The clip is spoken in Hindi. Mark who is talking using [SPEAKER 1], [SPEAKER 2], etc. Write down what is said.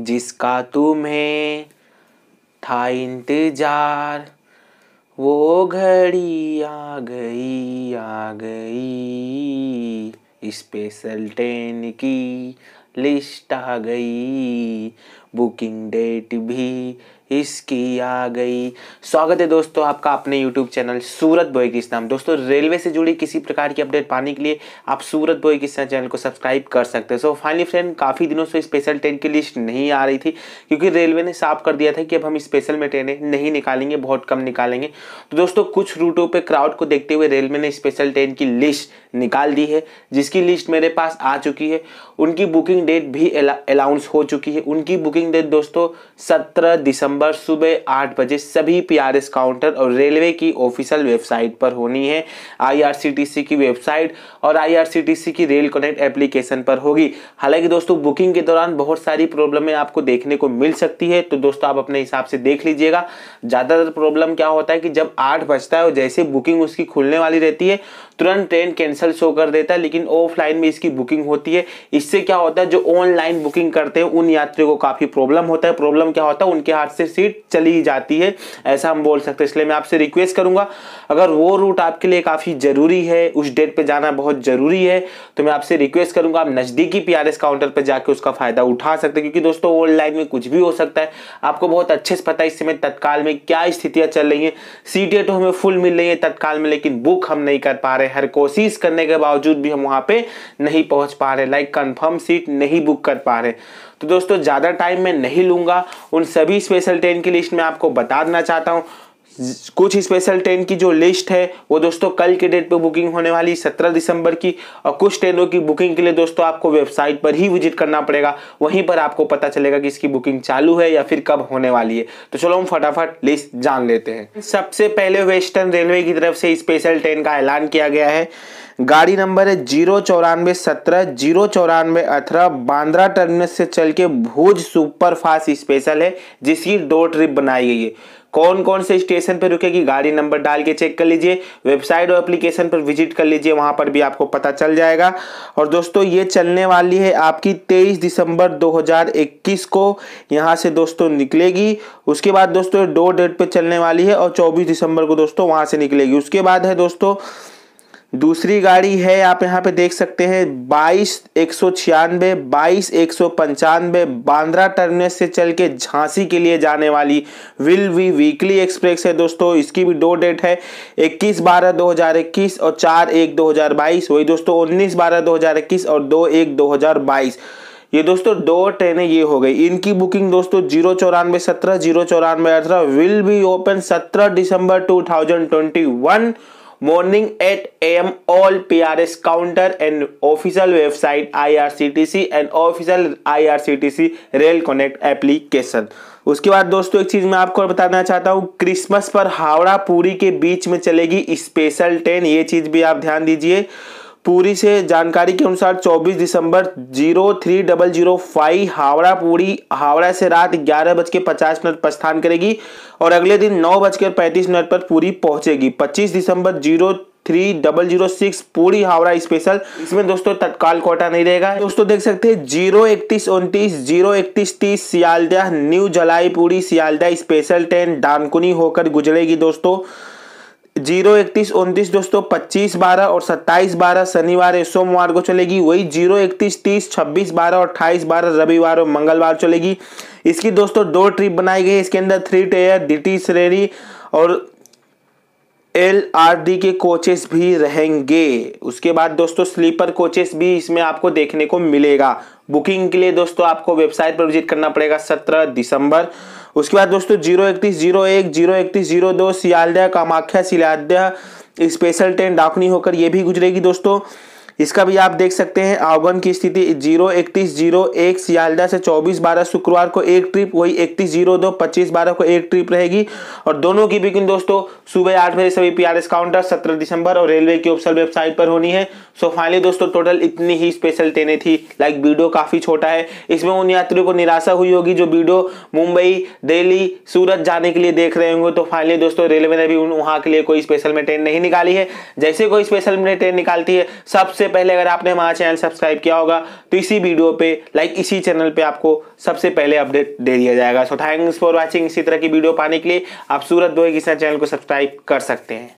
[SPEAKER 1] जिसका तुम्हें था इंतजार वो घड़ी आ गई आ गई स्पेशल ट्रेन की लिस्ट आ गई बुकिंग डेट भी इसकी आ गई स्वागत है दोस्तों आपका अपने यूट्यूब चैनल सूरत बोई कृष्णा दोस्तों रेलवे से जुड़ी किसी प्रकार की अपडेट पाने के लिए आप सूरत बोई कृष्णा चैनल को सब्सक्राइब कर सकते हो सो फाइनली फ्रेंड काफ़ी दिनों से स्पेशल ट्रेन की लिस्ट नहीं आ रही थी क्योंकि रेलवे ने साफ कर दिया था कि अब हम स्पेशल में ट्रेनें नहीं निकालेंगे बहुत कम निकालेंगे तो दोस्तों कुछ रूटों पर क्राउड को देखते हुए रेलवे ने स्पेशल ट्रेन की लिस्ट निकाल दी है जिसकी लिस्ट मेरे पास आ चुकी है उनकी बुकिंग डेट भी अलाउंस हो चुकी है उनकी बुकिंग ओपनिंग डेट दोस्तों 17 दिसंबर सुबह 8 बजे सभी पीआरएस काउंटर और रेलवे की ऑफिशियल वेबसाइट पर होनी है आईआरसीटीसी की वेबसाइट और आईआरसीटीसी की रेल कनेक्ट एप्लीकेशन पर होगी हालांकि दोस्तों बुकिंग के दौरान बहुत सारी प्रॉब्लमें आपको देखने को मिल सकती है तो दोस्तों आप अपने हिसाब से देख लीजिएगा ज़्यादातर प्रॉब्लम क्या होता है कि जब आठ बजता है और जैसे बुकिंग उसकी खुलने वाली रहती है तुरंत ट्रेन कैंसिल शो कर देता है लेकिन ऑफलाइन में इसकी बुकिंग होती है इससे क्या होता है जो ऑनलाइन बुकिंग करते हैं उन यात्रियों को काफ़ी प्रॉब्लम होता है प्रॉब्लम क्या होता है उनके हाथ से सीट चली जाती है ऐसा हम बोल सकते हैं इसलिए मैं आपसे रिक्वेस्ट करूँगा अगर वो रूट आपके लिए काफ़ी ज़रूरी है उस डेट पर जाना बहुत ज़रूरी है तो मैं आपसे रिक्वेस्ट करूँगा आप नज़दीकी पी काउंटर पर जाकर उसका फ़ायदा उठा सकते हैं क्योंकि दोस्तों ऑनलाइन में कुछ भी हो सकता है आपको बहुत अच्छे से पता है इस समय तत्काल में क्या स्थितियाँ चल रही हैं सीटें तो हमें फुल मिल रही है तत्काल में लेकिन बुक हम नहीं कर पा रहे रहे हर कोशिश करने के बावजूद भी हम वहाँ पे नहीं पहुँच पा रहे लाइक कंफर्म सीट नहीं बुक कर पा रहे तो दोस्तों ज़्यादा टाइम मैं नहीं लूँगा उन सभी स्पेशल ट्रेन की लिस्ट में आपको बता देना चाहता हूँ कुछ स्पेशल ट्रेन की जो लिस्ट है वो दोस्तों कल के डेट पे बुकिंग होने वाली 17 सत्रह दिसंबर की और कुछ ट्रेनों की बुकिंग के लिए दोस्तों आपको वेबसाइट पर ही विजिट करना पड़ेगा वहीं पर आपको पता चलेगा कि इसकी बुकिंग चालू है या फिर कब होने वाली है तो चलो हम फटाफट लिस्ट जान लेते हैं सबसे पहले वेस्टर्न रेलवे की तरफ से स्पेशल ट्रेन का ऐलान किया गया है गाड़ी नंबर है जीरो चौरानवे सत्रह जीरो चौरानवे अठारह बांद्रा टर्मिनस से चल के भोज सुपरफास्ट स्पेशल है जिसकी दो ट्रिप बनाई गई है कौन कौन से स्टेशन पर रुकेगी गाड़ी नंबर डाल के चेक कर लीजिए वेबसाइट और एप्लीकेशन पर विजिट कर लीजिए वहाँ पर भी आपको पता चल जाएगा और दोस्तों ये चलने वाली है आपकी तेईस दिसंबर 2021 को यहाँ से दोस्तों निकलेगी उसके बाद दोस्तों डोर डेट पर चलने वाली है और चौबीस दिसंबर को दोस्तों वहाँ से निकलेगी उसके बाद है दोस्तों दूसरी गाड़ी है आप यहाँ पे देख सकते हैं बाईस एक सौ छियानवे बाईस एक सौ पंचानवे बांद्रा टर्मिनस से चल के झांसी के लिए जाने वाली विल वी वीकली एक्सप्रेस है दोस्तों इसकी भी दो डेट है 21 बारह 2021 और 4 एक 2022 वही दोस्तों 19 बारह 2021 और 2 एक 2022 ये दोस्तों दो ट्रेनें ये हो गई इनकी बुकिंग दोस्तों जीरो चौरानवे सत्रह जीरो चौरानवे अठारह विल बी ओपन सत्रह दिसंबर two thousand twenty one website I R C T C and official I R C T C rail connect application उसके बाद दोस्तों एक चीज मैं आपको बताना चाहता हूँ क्रिसमस पर हावड़ा पूरी के बीच में चलेगी स्पेशल ट्रेन ये चीज भी आप ध्यान दीजिए पूरी से जानकारी के अनुसार 24 दिसंबर zero three double zero five Howrah Puri Howrah से रात ग्यारह बज के पचास मिनट पर स्थान करेगी और अगले दिन नौ बजकर पैंतीस मिनट पर पूरी पहुंचेगी 25 दिसंबर zero three double zero six Puri Howrah special इसमें दोस्तों तत्काल कोटा नहीं रहेगा दोस्तों देख सकते हैं जीरो इकतीस उनतीस जीरो इकतीस तीस Sealdah new Jalpaiguri Sealdah special train Dankuni होकर गुजरेगी दोस्तों जीरो इकतीस उनतीस दोस्तों पच्चीस बारह और सत्ताईस बारह शनिवार सोमवार को चलेगी वही जीरो इकतीस तीस छब्बीस बारह और अट्ठाईस बारह रविवार और मंगलवार चलेगी इसकी दोस्तों दो ट्रिप बनाई गई इसके अंदर थ्री टेयर डिटी श्रेणी और एल आर डी के कोचेस भी रहेंगे उसके बाद दोस्तों स्लीपर कोचेस भी इसमें आपको देखने को मिलेगा बुकिंग के लिए दोस्तों आपको वेबसाइट पर विजिट करना पड़ेगा सत्रह दिसंबर उसके बाद दोस्तों जीरो इकतीस जीरो एक जीरो इकतीस जीरो दो सियालदह कामाख्या सिलाद्या स्पेशल ट्रेन डाकनी होकर ये भी गुजरेगी दोस्तों इसका भी आप देख सकते हैं आवगन की स्थिति जीरो इकतीस जीरो एक सियालदा से चौबीस बारह शुक्रवार को एक ट्रिप वही इकतीस जीरो दो पच्चीस बारह को एक ट्रिप रहेगी और दोनों की बुकिंग दोस्तों सुबह आठ बजे सभी पीआरएस काउंटर सत्रह दिसंबर और रेलवे की ऑफिसल वेबसाइट पर होनी है सो फाइनली दोस्तों टोटल इतनी ही स्पेशल ट्रेनें थी लाइक वीडियो काफ़ी छोटा है इसमें उन यात्रियों को निराशा हुई होगी जो वीडियो मुंबई दिल्ली सूरत जाने के लिए देख रहे होंगे तो फाइनली दोस्तों रेलवे ने भी वहां के लिए कोई स्पेशल में ट्रेन नहीं निकाली है जैसे कोई स्पेशल में ट्रेन निकालती है सबसे पहले अगर आपने हमारा चैनल सब्सक्राइब किया होगा तो इसी वीडियो पे लाइक इसी चैनल पे आपको सबसे पहले अपडेट दे दिया जाएगा सो थैंक्स फॉर वॉचिंग इसी तरह की वीडियो पाने के लिए आप सूरत दो किसान चैनल को सब्सक्राइब कर सकते हैं